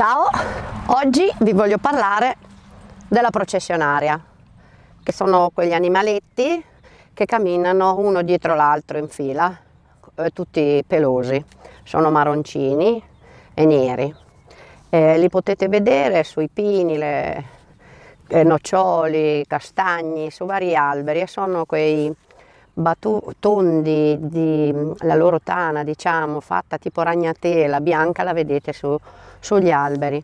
Ciao, oggi vi voglio parlare della processionaria, che sono quegli animaletti che camminano uno dietro l'altro in fila, eh, tutti pelosi, sono marroncini e neri. Eh, li potete vedere sui pini, le, eh, noccioli, castagni, su vari alberi e sono quei batu- tondi di, la loro tana, diciamo, fatta tipo ragnatela bianca, la vedete su, sugli alberi.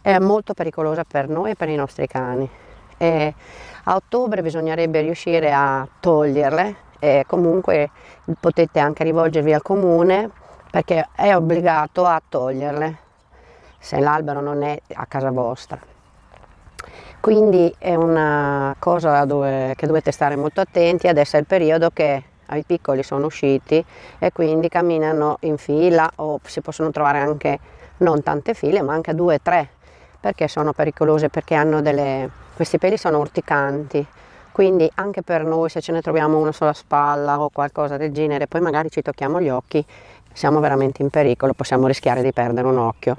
È molto pericolosa per noi e per i nostri cani. E a ottobre bisognerebbe riuscire a toglierle e comunque potete anche rivolgervi al comune perché è obbligato a toglierle se l'albero non è a casa vostra. Quindi è una cosa dove, che dovete stare molto attenti, adesso è il periodo che i piccoli sono usciti e quindi camminano in fila o si possono trovare anche non tante file ma anche due o tre perché sono pericolose, perché delle, questi peli sono urticanti quindi anche per noi se ce ne troviamo uno sulla spalla o qualcosa del genere, poi magari ci tocchiamo gli occhi, siamo veramente in pericolo, possiamo rischiare di perdere un occhio.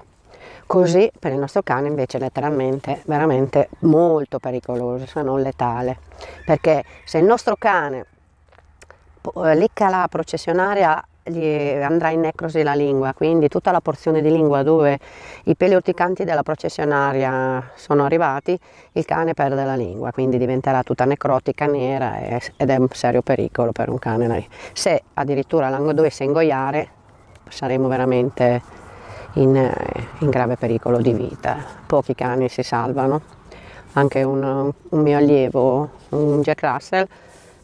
Così per il nostro cane invece è letteralmente veramente molto pericoloso, se non letale, perché se il nostro cane eh, lecca la processionaria gli andrà in necrosi la lingua, quindi tutta la porzione di lingua dove i peli urticanti della processionaria sono arrivati, il cane perde la lingua, quindi diventerà tutta necrotica, nera ed è un serio pericolo per un cane. Se addirittura la dovesse ingoiare saremo veramente in, eh, in grave pericolo di vita. Pochi cani si salvano. Anche un, un mio allievo, un Jack Russell,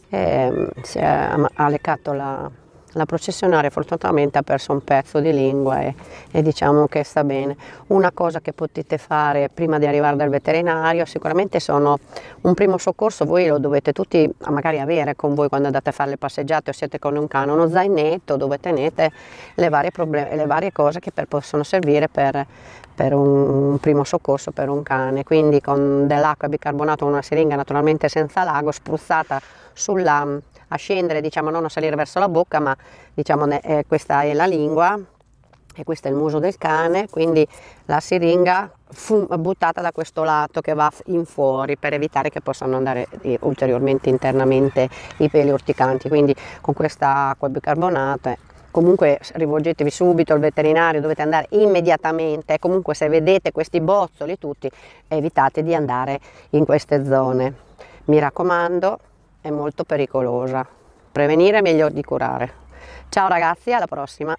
eh, ha, ha leccato la, la processionaria fortunatamente ha perso un pezzo di lingua e, e, diciamo che sta bene. Una cosa che potete fare prima di arrivare dal veterinario sicuramente sono un primo soccorso, voi lo dovete tutti magari avere con voi quando andate a fare le passeggiate o siete con un cane, uno zainetto dove tenete le varie, le varie cose che per, possono servire per, per un, un, primo soccorso per un cane, quindi con dell'acqua bicarbonata o una siringa naturalmente senza lago spruzzata sulla a scendere, diciamo non a salire verso la bocca, ma diciamo eh, questa è la lingua e questo è il muso del cane, quindi la siringa fu buttata da questo lato che va in fuori per evitare che possano andare eh, ulteriormente internamente i peli urticanti, quindi con questa acqua bicarbonata comunque rivolgetevi subito al veterinario, dovete andare immediatamente, comunque se vedete questi bozzoli tutti evitate di andare in queste zone. Mi raccomando, è molto pericolosa. Prevenire è meglio di curare. Ciao ragazzi, alla prossima!